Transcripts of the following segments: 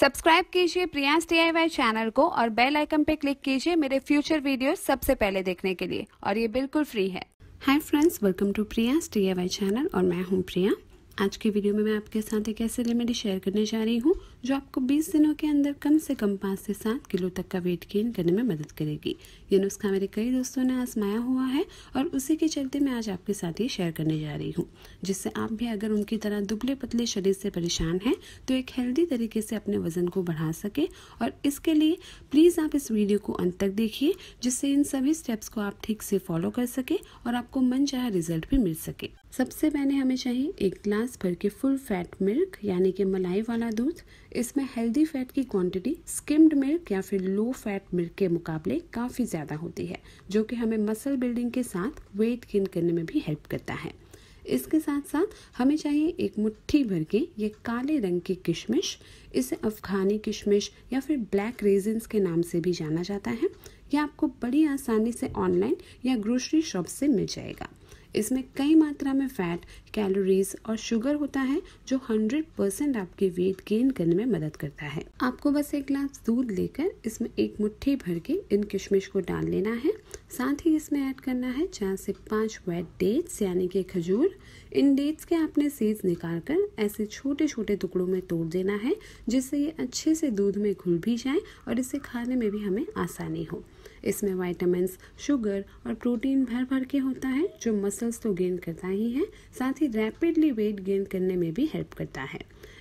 subscribe कीजिए Priyansh T channel को और बेल आइकन पे क्लिक कीजिए मेरे फ्यूचर वीडियो सबसे पहले देखने के लिए और ये बिल्कुल फ्री है hi friends welcome to Priyansh T channel और मैं हूँ प्रिया आज के वीडियो में मैं आपके साथ एक ऐसे रेमेडी शेयर करने जा रही हूँ जो आपको 20 दिनों के अंदर कम से कम पाँच से सात किलो तक का वेट गेन करने में मदद करेगी ये नुस्खा मेरे कई दोस्तों ने आजमाया हुआ है और उसी के चलते मैं आज आपके साथ ये शेयर करने जा रही हूँ जिससे आप भी अगर उनकी तरह दुबले पतले शरीर से परेशान हैं तो एक हेल्दी तरीके से अपने वजन को बढ़ा सके और इसके लिए प्लीज़ आप इस वीडियो को अंत तक देखिए जिससे इन सभी स्टेप्स को आप ठीक से फॉलो कर सके और आपको मन रिजल्ट भी मिल सके सबसे पहले हमें चाहिए एक ग्लास ग्लास भर के फुल फैट मिल्क यानी कि मलाई वाला दूध इसमें हेल्दी फैट की क्वांटिटी स्किम्ड मिल्क या फिर लो फैट मिल्क के मुकाबले काफ़ी ज़्यादा होती है जो कि हमें मसल बिल्डिंग के साथ वेट गेन करने में भी हेल्प करता है इसके साथ साथ हमें चाहिए एक मुट्ठी भर के ये काले रंग की किशमिश इसे अफगानी किशमिश या फिर ब्लैक रेजिन्स के नाम से भी जाना जाता है यह आपको बड़ी आसानी से ऑनलाइन या ग्रोसरी शॉप से मिल जाएगा इसमें कई मात्रा में फैट कैलोरीज और शुगर होता है जो 100 परसेंट आपके वेट गेन करने में मदद करता है आपको बस एक ग्लास दूध लेकर इसमें एक मुट्ठी भर के इन किशमिश को डाल लेना है साथ ही इसमें ऐड करना है चार से पाँच वेट डेट्स यानी कि खजूर इन डेट्स के आपने सीड्स निकाल कर ऐसे छोटे छोटे टुकड़ों में तोड़ देना है जिससे ये अच्छे से दूध में घुल भी जाए और इसे खाने में भी हमें आसानी हो इसमें वाइटामस शुगर और प्रोटीन भर भर के होता है जो मसल्स तो गेन करता ही है साथ ही रैपिडली वेट गेन करने में भी हेल्प करता है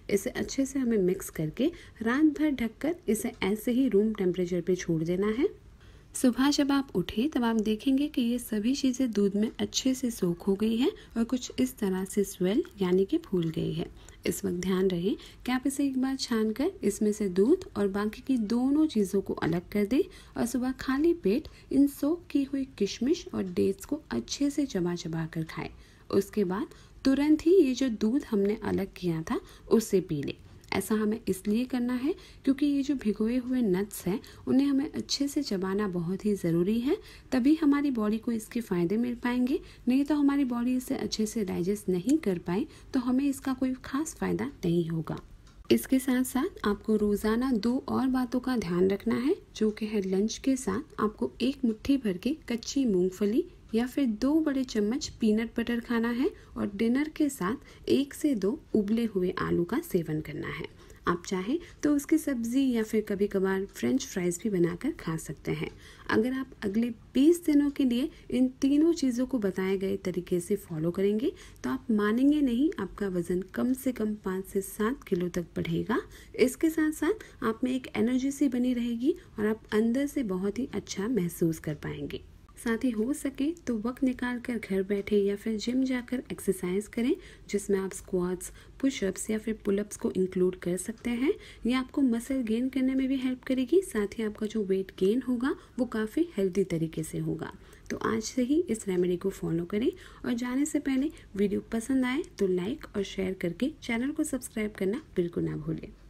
इसे अच्छे से हमें मिक्स करके रात भर ढककर इसे ऐसे ही रूम टेम्परेचर पे छोड़ देना है सुबह जब आप उठे तब आप देखेंगे कि ये सभी चीज़ें दूध में अच्छे से सोख हो गई हैं और कुछ इस तरह से स्वेल यानी कि फूल गई है इस वक्त ध्यान रहे कि आप इसे एक बार छान कर इसमें से दूध और बाकी की दोनों चीज़ों को अलग कर दें और सुबह खाली पेट इन सोख की हुई किशमिश और डेट्स को अच्छे से चबा चबा कर खाएं उसके बाद तुरंत ही ये जो दूध हमने अलग किया था उसे पी लें ऐसा हमें इसलिए करना है क्योंकि ये जो भिगोए हुए नट्स हैं उन्हें हमें अच्छे से चबाना बहुत ही ज़रूरी है तभी हमारी बॉडी को इसके फ़ायदे मिल पाएंगे नहीं तो हमारी बॉडी इसे अच्छे से डाइजेस्ट नहीं कर पाए तो हमें इसका कोई खास फ़ायदा नहीं होगा इसके साथ साथ आपको रोज़ाना दो और बातों का ध्यान रखना है जो कि है लंच के साथ आपको एक मुट्ठी भर के कच्ची मूंगफली या फिर दो बड़े चम्मच पीनट बटर खाना है और डिनर के साथ एक से दो उबले हुए आलू का सेवन करना है आप चाहें तो उसकी सब्ज़ी या फिर कभी कभार फ्रेंच फ्राइज़ भी बनाकर खा सकते हैं अगर आप अगले 20 दिनों के लिए इन तीनों चीज़ों को बताए गए तरीके से फॉलो करेंगे तो आप मानेंगे नहीं आपका वज़न कम से कम पाँच से सात किलो तक बढ़ेगा इसके साथ साथ आप में एक एनर्जी सी बनी रहेगी और आप अंदर से बहुत ही अच्छा महसूस कर पाएंगे साथ ही हो सके तो वक्त निकाल कर घर बैठे या फिर जिम जाकर एक्सरसाइज करें जिसमें आप स्क्वाट्स पुशअप्स या फिर पुलअप्स को इंक्लूड कर सकते हैं ये आपको मसल गेन करने में भी हेल्प करेगी साथ ही आपका जो वेट गेन होगा वो काफ़ी हेल्दी तरीके से होगा तो आज से ही इस रेमेडी को फॉलो करें और जाने से पहले वीडियो पसंद आए तो लाइक और शेयर करके चैनल को सब्सक्राइब करना बिल्कुल ना भूलें